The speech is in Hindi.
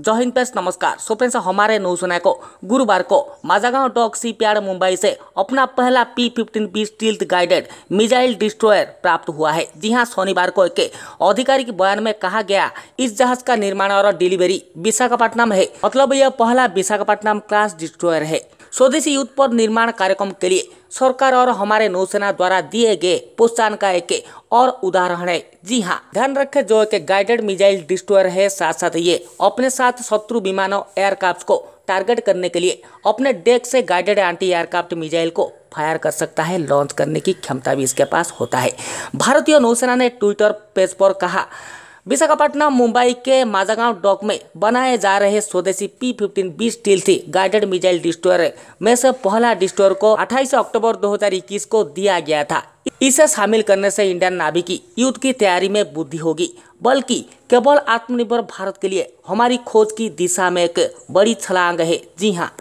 जय हिंद पेस नमस्कार सो फ्रेंड्स हमारे नौसेना को गुरुवार को माजागांव डॉग सीपीआर मुंबई से अपना पहला P fifteen P steel guided missile destroyer प्राप्त हुआ है जी हां शनिवार को एक आधिकारिक बयान में कहा गया इस जहाज का निर्माण और डिलीवरी विशाखापट्टनम है मतलब यह पहला विशाखापट्टनम क्लास डिस्ट्रॉयर है स्वदेशी युद्ध पर निर्माण कार्यक्रम के लिए सरकार और हमारे नौसेना द्वारा दिए गए प्रोत्साहन का एक और उदाहरण है जी हाँ ध्यान रखे जो एक गाइडेड मिसाइल डिस्ट्रॉयर है साथ साथ ये अपने साथ शत्रु विमानों एयरक्राफ्ट को टारगेट करने के लिए अपने डेक से गाइडेड एंटी एयरक्राफ्ट मिसाइल को फायर कर सकता है लॉन्च करने की क्षमता भी इसके पास होता है भारतीय नौसेना ने ट्विटर पेज पर कहा विशाखापट्टनम मुंबई के माजागांव डॉक में बनाए जा रहे स्वदेशी P fifteen B steel C guided missile destroyer में से पहला डिस्ट्रोयर को 28 अक्टूबर 2021 को दिया गया था इसे शामिल करने से इंडियन नाभिकी युद्ध की तैयारी में बुद्धि होगी बल्कि केवल आत्मनिर्भर भारत के लिए हमारी खोज की दिशा में एक बड़ी छलांग है जी हाँ